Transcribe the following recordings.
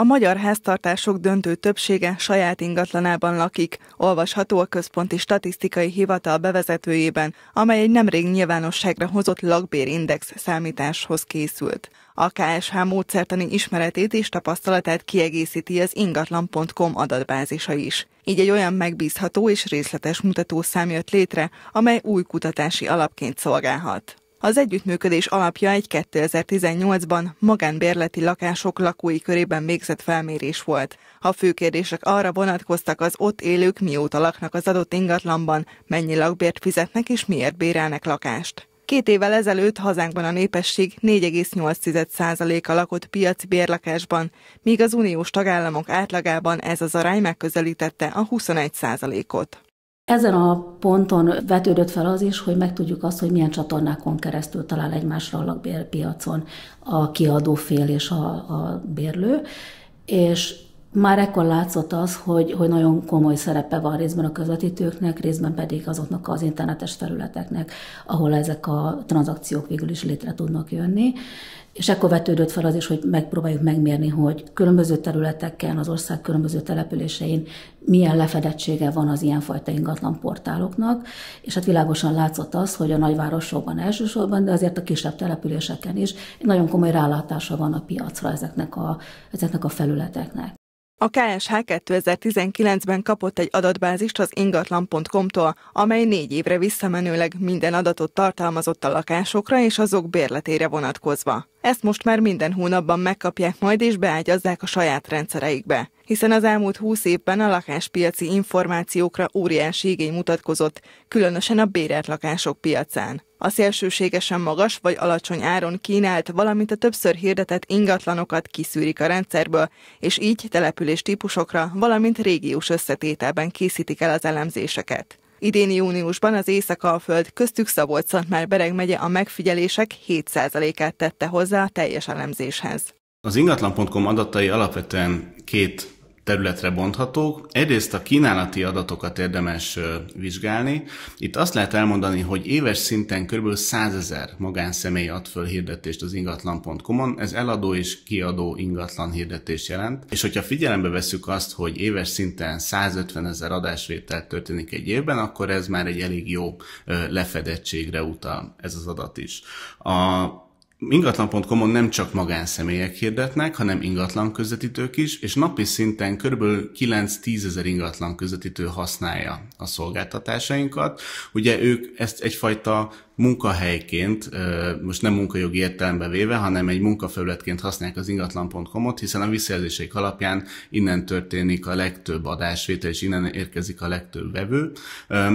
A magyar háztartások döntő többsége saját ingatlanában lakik, olvasható a Központi Statisztikai Hivatal bevezetőjében, amely egy nemrég nyilvánosságra hozott lakbérindex számításhoz készült. A KSH módszertani ismeretét és tapasztalatát kiegészíti az ingatlan.com adatbázisa is. Így egy olyan megbízható és részletes mutató szám jött létre, amely új kutatási alapként szolgálhat. Az együttműködés alapja egy 2018-ban magánbérleti lakások lakói körében végzett felmérés volt. A fő kérdések arra vonatkoztak az ott élők mióta laknak az adott ingatlanban, mennyi lakbért fizetnek és miért bérelnek lakást. Két évvel ezelőtt hazánkban a népesség 4,8%-a lakott piaci bérlakásban, míg az uniós tagállamok átlagában ez az arány megközelítette a 21%-ot. Ezen a ponton vetődött fel az is, hogy megtudjuk azt, hogy milyen csatornákon keresztül talál egymásra a lakbérpiacon a kiadó fél és a, a bérlő, és már ekkor látszott az, hogy, hogy nagyon komoly szerepe van részben a közvetítőknek, részben pedig azoknak az internetes felületeknek, ahol ezek a tranzakciók végül is létre tudnak jönni. És ekkor vetődött fel az is, hogy megpróbáljuk megmérni, hogy különböző területeken, az ország különböző településein milyen lefedettsége van az ilyenfajta ingatlan portáloknak, és hát világosan látszott az, hogy a nagyvárosokban elsősorban, de azért a kisebb településeken is nagyon komoly rálátása van a piacra ezeknek a, ezeknek a felületeknek. A KSH 2019-ben kapott egy adatbázist az ingatlan.com-tól, amely négy évre visszamenőleg minden adatot tartalmazott a lakásokra és azok bérletére vonatkozva. Ezt most már minden hónapban megkapják majd és beágyazzák a saját rendszereikbe, hiszen az elmúlt húsz évben a lakáspiaci információkra óriási igény mutatkozott, különösen a bérelt lakások piacán. A szélsőségesen magas vagy alacsony áron kínált, valamint a többször hirdetett ingatlanokat kiszűrik a rendszerből, és így település típusokra, valamint régiós összetételben készítik el az elemzéseket. Idén júniusban az Észak-Alföld köztük szabolcs már bereg megye a megfigyelések 7%-át tette hozzá a teljes elemzéshez. Az ingatlan.com adatai alapvetően két területre bonthatók. Egyrészt a kínálati adatokat érdemes vizsgálni. Itt azt lehet elmondani, hogy éves szinten kb. 100 ezer magánszemély ad föl hirdetést az ingatlan.com-on. Ez eladó és kiadó ingatlan hirdetés jelent. És hogyha figyelembe veszük azt, hogy éves szinten 150 ezer adásvétel történik egy évben, akkor ez már egy elég jó lefedettségre utal ez az adat is. A Ingatlan.com-on nem csak magánszemélyek hirdetnek, hanem ingatlan közvetítők is, és napi szinten kb. 9-10 ezer ingatlan közvetítő használja a szolgáltatásainkat. Ugye ők ezt egyfajta munkahelyként, most nem munkajogi értelembe véve, hanem egy munkafelületként használják az ingatlan.com-ot, hiszen a visszajelzéseik alapján innen történik a legtöbb adásvétel, és innen érkezik a legtöbb vevő.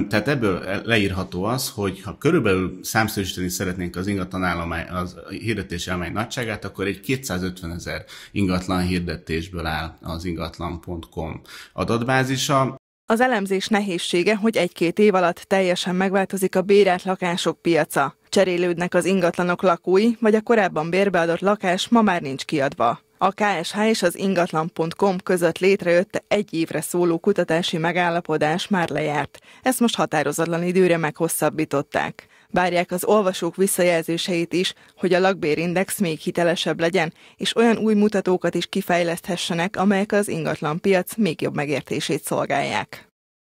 Tehát ebből leírható az, hogy ha körülbelül számszerűsíteni szeretnénk az ingatlan állomány, az hirdetés állomány nagyságát, akkor egy 250 ezer ingatlan hirdetésből áll az ingatlan.com adatbázisa. Az elemzés nehézsége, hogy egy-két év alatt teljesen megváltozik a bérelt lakások piaca. Cserélődnek az ingatlanok lakói, vagy a korábban bérbeadott lakás ma már nincs kiadva. A KSH és az ingatlan.com között létrejött egy évre szóló kutatási megállapodás már lejárt. Ezt most határozatlan időre meghosszabbították. Várják az olvasók visszajelzéseit is, hogy a lakbérindex még hitelesebb legyen, és olyan új mutatókat is kifejleszthessenek, amelyek az ingatlan piac még jobb megértését szolgálják.